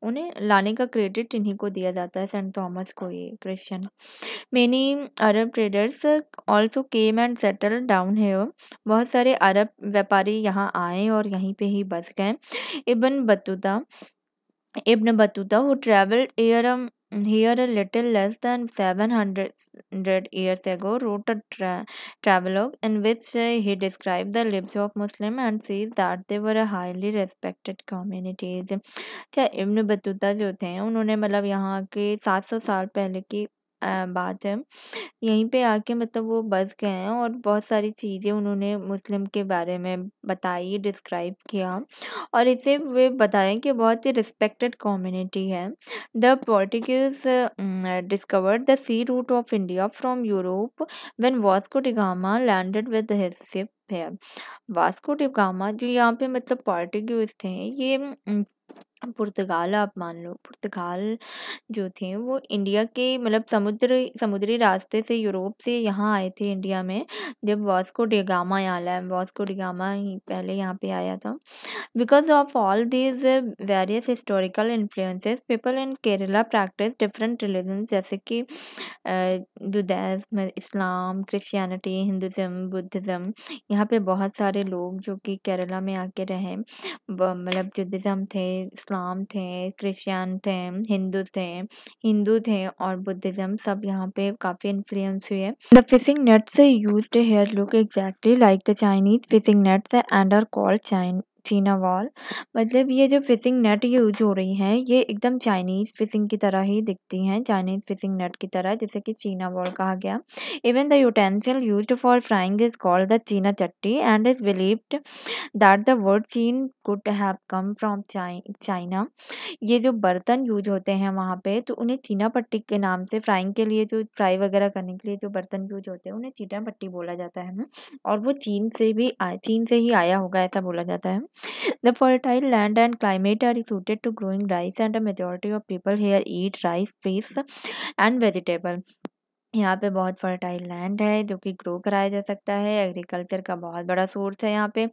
उन्हें लाने का क्रेडिट इन्हीं को दिया जाता है सेंट थॉमस को ये Christian many Arab traders also came and settle down है बहुत सारे अरब व्यापारी यहाँ आए और यहीं पे ही बस गए Ibn Battuta Ibn Battuta who travel air here a little less than seven hundred years ago wrote a travelogue in which he describe the lives of Muslim and says that they were a highly respected communities क्या इब्न बतूता जो थे उन्होंने मतलब यहाँ के सात सौ साल पहले की बात है। यहीं पे आके मतलब वो बस गए हैं और बहुत सारी चीज़ें उन्होंने मुस्लिम के बारे में बताई, डिस्क्राइब किया और इसे वे बताएं कि बहुत ही रिस्पेक्टेड कम्युनिटी है। The Portuguese um, discovered the sea route of India from Europe when Vasco da Gama landed with his ship है वास्को डिगामा जो यहाँ पे मतलब पोर्टिक्यूज थे ये पुर्तगाल आप मान लो पुर्तगाल जो थे वो इंडिया के मतलब समुद्र समुद्री रास्ते से यूरोप से यहाँ आए थे इंडिया में जब वास्को डिगामा यहाँ लाया वास्को डिगामा ही पहले यहाँ पे आया था because of all these various historical influences people in Kerala practice different religion जैसे कि Judaism Islam Christianity Hinduism Buddhism यहाँ पे बहुत सारे लोग जो कि केरला में आके रहे मतलब जुद्धिज़म थे इस्लाम थे क्रिश्चियन थे हिंदू थे हिंदू थे और बुद्धिज़्म सब यहाँ पे काफ़ी इन्फ्लुएंस हुए the fishing nets use here look exactly like the Chinese fishing nets and are called चाइन चीना वॉल मतलब ये जो फिशिंग नेट यूज़ हो रही हैं ये एकदम चाइनीज़ फिशिंग की तरह ही दिखती हैं चाइनीज़ फिशिंग नेट की तरह जैसे कि चीना वॉल कहा गया even the utensil use for frying is called the cheena chatti and is believed that the word cheen could have come from China ये जो बर्तन यूज होते हैं वहाँ पे तो उन्हें चीना पट्टी के नाम से फ्राइंग के लिए जो फ्राई वगैरह करने के लिए जो बर्तन यूज होते हैं उन्हें चीना पट्टी बोला जाता है और वो चीन से भी चीन से ही आया होगा ऐसा बोला जाता है The fertile land and climate are suited to growing rice, and a majority of people here eat rice, fish, and vegetable। यहाँ पे बहुत फर्टाइल लैंड है जो कि ग्रो कराया जा सकता है एग्रीकल्चर का बहुत बड़ा सोर्स है यहाँ पे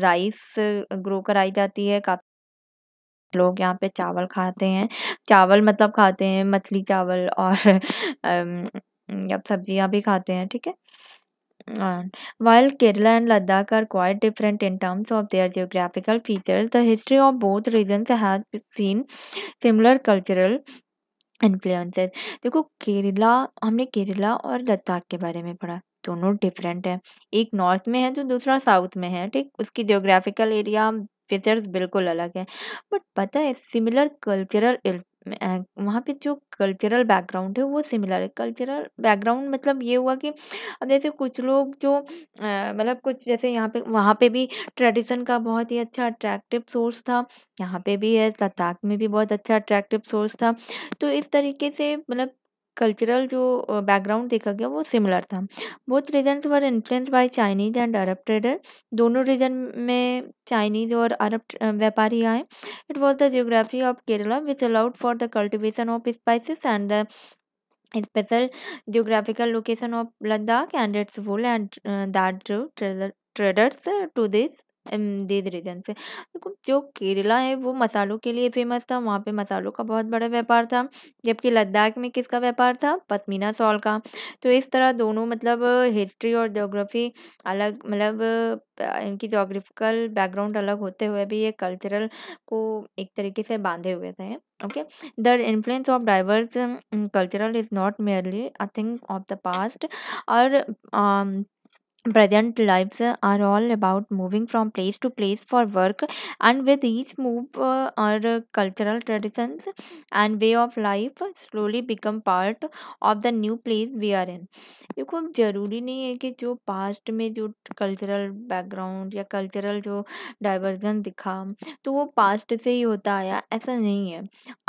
राइस ग्रो uh, कराई जाती है काफी लोग यहाँ पे चावल खाते हैं चावल मतलब खाते हैं मछली चावल और अब um, सब्जियाँ भी खाते हैं ठीक है And while Kerala and Ladakh are quite different in terms of their geographical features, the history of both regions has seen similar cultural influences. देखो केरला हमने केरला और लद्दाख के बारे में पढ़ा दोनों डिफरेंट है एक नॉर्थ में है तो दूसरा साउथ में है ठीक उसकी जियोग्राफिकल एरिया फीचर्स बिल्कुल अलग है बट पता है सिमिलर कल्चरल वहाँ पे जो कल्चरल बैकग्राउंड है वो सिमिलर है कल्चरल बैकग्राउंड मतलब ये हुआ कि अब जैसे कुछ लोग जो मतलब कुछ जैसे यहाँ पे वहाँ पे भी ट्रेडिशन का बहुत ही अच्छा अट्रैक्टिव सोर्स था यहाँ पे भी है लद्दाख में भी बहुत अच्छा अट्रैक्टिव सोर्स था तो इस तरीके से मतलब कल्चरल जो बैकग्राउंड देखा गया वो सिमिलर था बहुत region were influence by Chinese and Arab trader दोनों रीजन में चाइनीज और अरब व्यापारी आए it was the geography of Kerala which allowed for the cultivation of spices and the special geographical location of Ladakh and its wool and that traders to this the region से देखो जो केरला है वो मसालों के लिए फेमस था वहाँ पे मसालों का बहुत बड़ा व्यापार था जबकि लद्दाख में किसका व्यापार था पश्मीना सॉल का तो इस तरह दोनों मतलब हिस्ट्री और जोग्राफी अलग मतलब इनकी जोग्राफिकल बैकग्राउंड अलग होते हुए भी ये कल्चरल को एक तरीके से बांधे हुए थे okay the influence of diverse cultural is not merely a thing of the past और present lives are all about moving from place to place for work and with each move uh, our cultural traditions and way of life slowly become part of the new place we are in देखो जरूरी नहीं है कि जो पास्ट में जो कल्चरल बैकग्राउंड या कल्चरल जो डाइवर्जन दिखा तो वो पास्ट से ही होता आया ऐसा नहीं है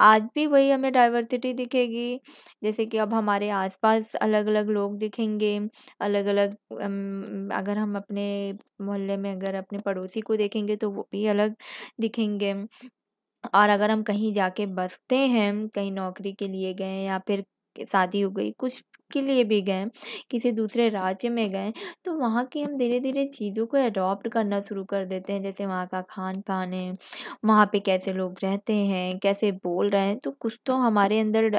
आज भी वही हमें डाइवर्सिटी दिखेगी जैसे कि अब हमारे आसपास अलग अलग लोग दिखेंगे अलग अलग अगर हम अपने मोहल्ले में अगर अपने पड़ोसी को देखेंगे तो वो भी अलग दिखेंगे और अगर हम कहीं जाके बसते हैं कहीं नौकरी के लिए गए या फिर शादी हो गई कुछ के लिए भी गए किसी दूसरे राज्य में गए तो वहाँ की हम धीरे धीरे चीज़ों को एडॉप्ट करना शुरू कर देते हैं जैसे वहाँ का खान पान है वहाँ पे कैसे लोग रहते हैं कैसे बोल रहे हैं तो कुछ तो हमारे अंदर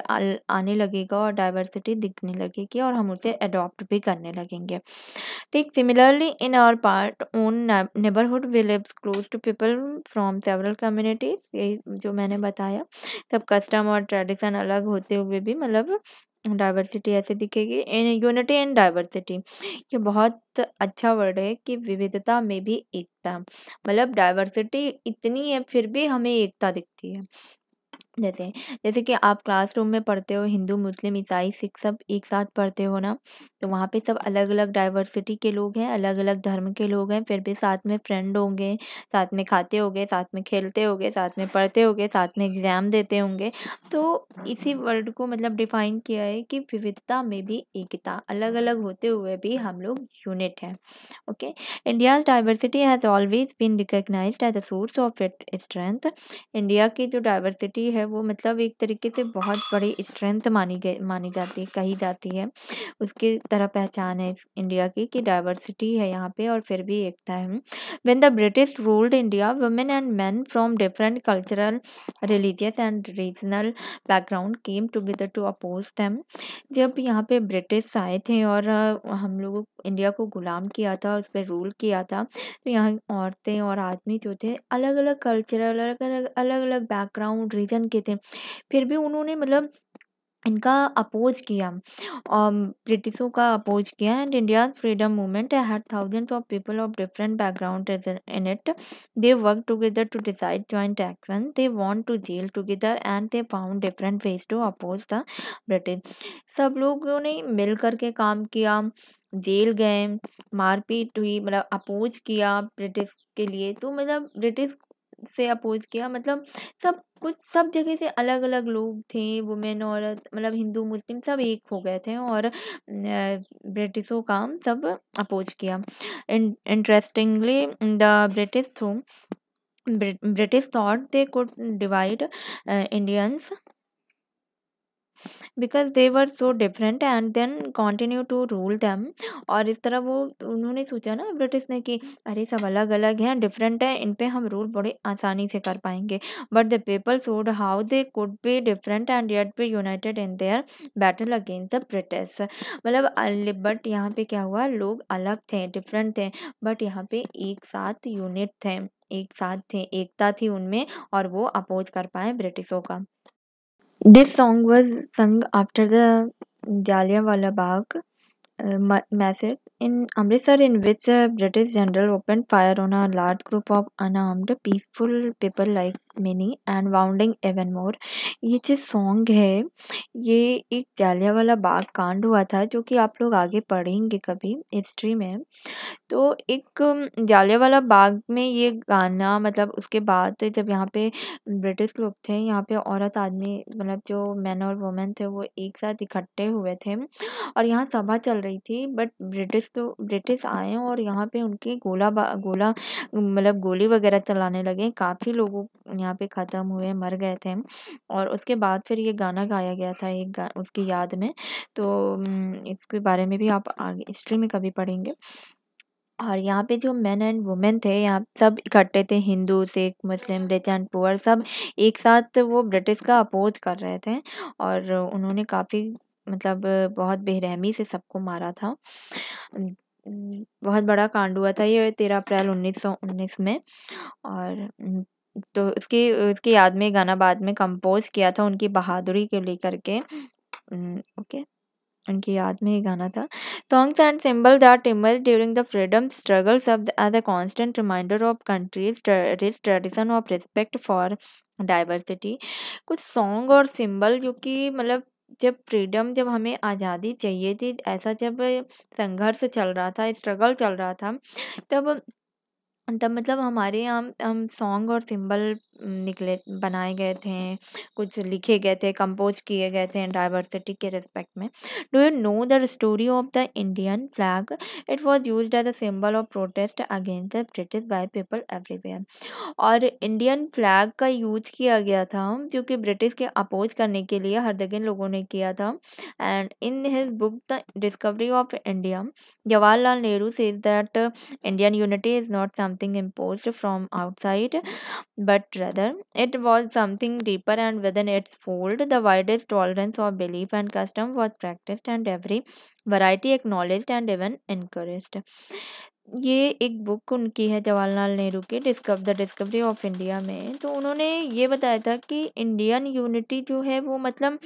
आने लगेगा और डाइवर्सिटी दिखने लगेगी और हम उसे अडोप्ट भी करने लगेंगे ठीक similarly in our part own neighbourhood we close to people from several communities यही जो मैंने बताया सब कस्टम और ट्रेडिशन अलग होते हुए भी मतलब डाइवर्सिटी ऐसे दिखेगी इन यूनिटी एंड डाइवर्सिटी ये बहुत अच्छा वर्ड है कि विविधता में भी एकता मतलब डाइवर्सिटी इतनी है फिर भी हमें एकता दिखती है जैसे जैसे कि आप क्लासरूम में पढ़ते हो हिंदू मुस्लिम ईसाई सिख सब एक साथ पढ़ते हो ना तो वहाँ पे सब अलग अलग डाइवर्सिटी के लोग हैं अलग अलग धर्म के लोग हैं फिर भी साथ में फ्रेंड होंगे साथ में खाते होंगे साथ में खेलते होंगे साथ में पढ़ते होंगे साथ में एग्ज़ाम देते होंगे तो इसी वर्ड को मतलब डिफाइन किया है कि विविधता में भी एकता अलग अलग होते हुए भी हम लोग यूनिट हैं okay India diversity has always been recognise as a source of its strength India की जो डाइवर्सिटी है है वो मतलब एक तरीके से बहुत बड़ी स्ट्रेंथ मानी गई मानी जाती है कही जाती है उसकी तरह पहचान है इंडिया की कि डाइवर्सिटी है यहाँ पे और फिर भी एकता है when the British ruled India women and man from different cultural religious and regional background came together to oppose them जब यहाँ पे ब्रिटिश आए थे और हम लोग इंडिया को गुलाम किया था उस पर रूल किया था तो यहाँ औरतें और आदमी जो थे अलग अलग कल्चरल अलग अलग अलग अलग बैकग्राउंड रीजन के थे फिर भी उन्होंने मतलब इनका अपोज किया और ब्रिटिशों का अपोज किया and India freedom movement had thousands of people of different background in it they work together to decide joint action they want to gel together and they found different ways to oppose the British सब लोगों ने मिल करके काम किया जेल गए मारपीट हुई मतलब अपोज किया ब्रिटिश के लिए तो मतलब ब्रिटिश से अपोज किया मतलब सब कुछ सब जगह से अलग अलग लोग थे वुमेन औरत मतलब हिंदू मुस्लिम सब एक हो गए थे और ब्रिटिशों का सब अपोज किया interestingly the British through British thought they could divide Indians because they were so different and then continue to rule them और इस तरह वो उन्होंने सोचा ना ब्रिटिश ने कि अरे सब अलग अलग हैं डिफरेंट है इन पे हम रूल बड़े आसानी से कर पाएंगे but the people showed how they could be different and yet be united in their battle against the British मतलब बट यहाँ पे क्या हुआ लोग अलग थे डिफरेंट थे बट यहाँ पे एक साथ यूनिट थे एक साथ थे एकता थी उनमें और वो अपोज कर पाए ब्रिटिशों का This song was sung after the Jallianwala Bagh uh, ma- massacre In Amritsar, in which a British general opened fire on a large group of unarmed, peaceful people like many and wounding even more. ये जो सॉन्ग है ये एक जालिया वाला बाग कांड हुआ था जो कि आप लोग आगे पढ़ेंगे कभी हिस्ट्री में तो एक um, जालिया वाला बाग में ये गाना मतलब उसके बाद जब यहाँ पे ब्रिटिश लोग थे यहाँ पे औरत आदमी मतलब जो मैन और वुमेन थे वो एक साथ इकट्ठे हुए थे और यहाँ सभा चल रही थी बट ब्रिटिश तो ब्रिटिश आए और यहाँ पे उनके गोला गोला मतलब गोली वगैरह चलाने लगे काफ़ी लोगों यहाँ पे ख़त्म हुए मर गए थे और उसके बाद फिर ये गाना गाया गया था एक उसकी याद में तो इसके बारे में भी आप आगे हिस्ट्री में कभी पढ़ेंगे और यहाँ पे जो मेन एंड वुमेन थे यहाँ सब इकट्ठे थे हिंदू सिख मुस्लिम रिच एंड पुअर सब एक साथ वो ब्रिटिश का अपोज कर रहे थे और उन्होंने काफ़ी मतलब बहुत बेरहमी से सबको मारा था बहुत बड़ा कांड हुआ था ये तेरह अप्रैल उन्नीस सौ उन्नीस में और तो उसकी उसकी याद में गाना बाद में कंपोज किया था उनकी बहादुरी को लेकर के ओके उनकी याद में ही गाना था सॉन्ग्स एंड सिम्बल आर टिमल during the freedom struggle of as a constant reminder of country's tradition of respect for diversity कुछ सॉन्ग और सिम्बल जो कि मतलब जब फ्रीडम जब हमें आज़ादी चाहिए थी ऐसा जब संघर्ष चल रहा था स्ट्रगल चल रहा था तब तब मतलब हमारे यहाँ हम सॉन्ग और सिम्बल निकले बनाए गए थे कुछ लिखे गए थे कंपोज किए गए थे डाइवर्सिटी के रिस्पेक्ट में do you know the story of the Indian flag it was use as a symbol of protest against the British by people everywhere और इंडियन फ्लैग का यूज किया गया था जो कि ब्रिटिश के अपोज करने के लिए हर जगह लोगों ने किया था and in his book the discovery of India Jawaharlal Nehru says that Indian unity is not something impose from outside but rather. It was something deeper, and within its fold, the widest tolerance of belief and custom was practiced, and every variety acknowledged and even encouraged. ये एक बुक उनकी है जवाहरलाल नेहरू की डिस्कव द डिस्कवरी ऑफ इंडिया में तो उन्होंने ये बताया था कि इंडियन यूनिटी जो है वो मतलब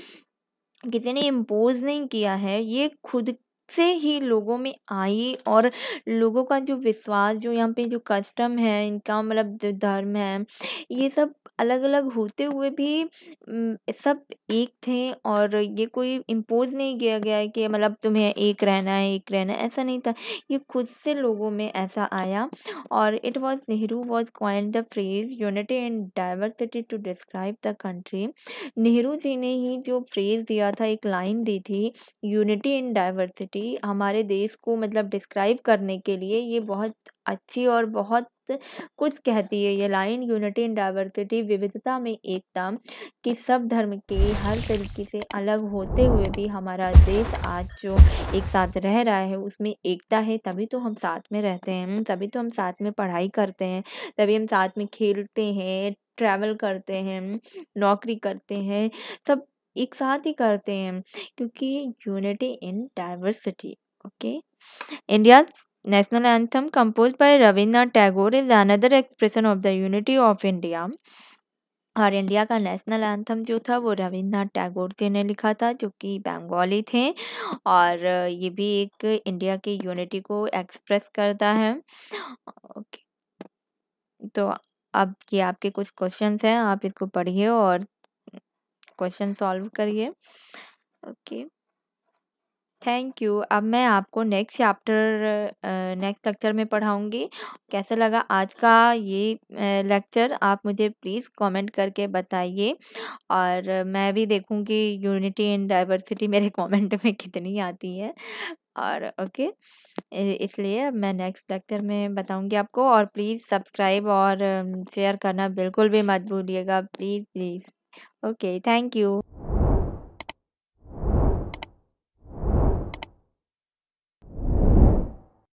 किसी ने इम्पोज नहीं किया है ये खुद से ही लोगों में आई और लोगों का जो विश्वास जो यहाँ पे जो कस्टम है इनका मतलब जो धर्म है ये सब अलग अलग होते हुए भी सब एक थे और ये कोई इम्पोज नहीं किया गया कि मतलब तुम्हें एक रहना है एक रहना है ऐसा नहीं था ये खुद से लोगों में ऐसा आया और it was Nehru was coined the phrase unity and diversity to describe the country Nehru ji ने ही जो फ्रेज दिया था एक लाइन दी थी यूनिटी एंड डाइवर्सिटी सोसाइटी हमारे देश को मतलब डिस्क्राइब करने के लिए ये बहुत अच्छी और बहुत कुछ कहती है ये लाइन यूनिटी इन डाइवर्सिटी विविधता में एकता कि सब धर्म के हर तरीके से अलग होते हुए भी हमारा देश आज जो एक साथ रह रहा है उसमें एकता है तभी तो हम साथ में रहते हैं हम्म, तभी तो हम साथ में पढ़ाई करते हैं तभी हम साथ में खेलते हैं ट्रैवल करते हैं नौकरी करते हैं सब एक साथ ही करते हैं क्योंकि unity in diversity okay India national anthem compose by rabindranath Tagore is another expression of the unity of India और इंडिया का नेशनल एंथम जो था वो रविंद्रनाथ टैगोर जी ने लिखा था जो कि बंगाली थे और ये भी एक इंडिया की यूनिटी को एक्सप्रेस करता है ओके तो अब ये आपके कुछ क्वेश्चंस हैं आप इसको पढ़िए और क्वेश्चन सॉल्व करिए ओके थैंक यू अब मैं आपको नेक्स्ट चैप्टर नेक्स्ट लेक्चर में पढ़ाऊंगी कैसा लगा आज का ये लेक्चर आप मुझे प्लीज़ कमेंट करके बताइए और मैं भी देखूंगी यूनिटी एंड डाइवर्सिटी मेरे कमेंट में कितनी आती है और ओके इसलिए अब मैं नेक्स्ट लेक्चर में बताऊंगी आपको और प्लीज़ सब्सक्राइब और शेयर करना बिल्कुल भी मत भूलिएगा please please Okay, thank you.